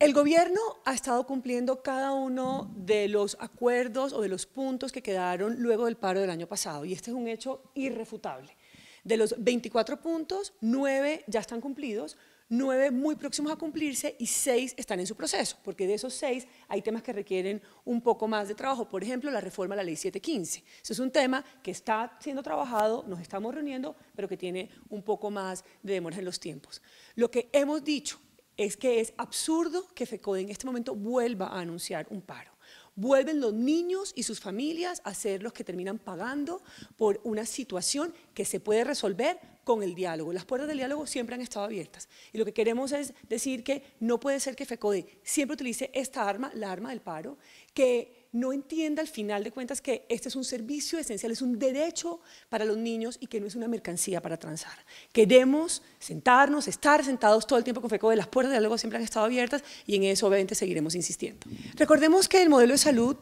El gobierno ha estado cumpliendo cada uno de los acuerdos o de los puntos que quedaron luego del paro del año pasado y este es un hecho irrefutable. De los 24 puntos, 9 ya están cumplidos, 9 muy próximos a cumplirse y 6 están en su proceso, porque de esos 6 hay temas que requieren un poco más de trabajo. Por ejemplo, la reforma a la ley 715. Eso es un tema que está siendo trabajado, nos estamos reuniendo, pero que tiene un poco más de demora en los tiempos. Lo que hemos dicho es que es absurdo que FECODE en este momento vuelva a anunciar un paro. Vuelven los niños y sus familias a ser los que terminan pagando por una situación que se puede resolver con el diálogo. Las puertas del diálogo siempre han estado abiertas. Y lo que queremos es decir que no puede ser que FECODE siempre utilice esta arma, la arma del paro, que no entienda al final de cuentas que este es un servicio esencial, es un derecho para los niños y que no es una mercancía para transar. Queremos sentarnos, estar sentados todo el tiempo con FECO de las puertas de diálogo siempre han estado abiertas y en eso obviamente seguiremos insistiendo. Recordemos que el modelo de salud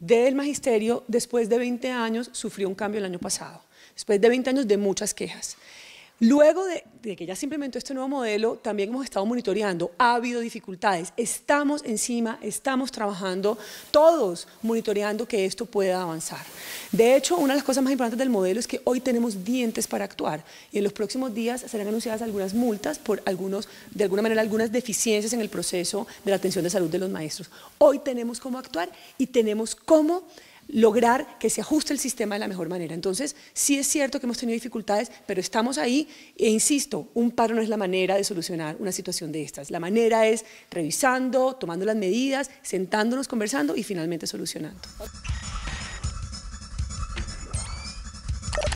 del magisterio después de 20 años sufrió un cambio el año pasado, después de 20 años de muchas quejas. Luego de, que ya se implementó este nuevo modelo, también hemos estado monitoreando, ha habido dificultades, estamos encima, estamos trabajando todos monitoreando que esto pueda avanzar. De hecho, una de las cosas más importantes del modelo es que hoy tenemos dientes para actuar y en los próximos días serán anunciadas algunas multas por algunos, de alguna manera, algunas deficiencias en el proceso de la atención de salud de los maestros. Hoy tenemos cómo actuar y tenemos cómo lograr que se ajuste el sistema de la mejor manera. Entonces, sí es cierto que hemos tenido dificultades, pero estamos ahí e insisto, un paro no es la manera de solucionar una situación de estas. La manera es revisando, tomando las medidas, sentándonos, conversando y finalmente solucionando.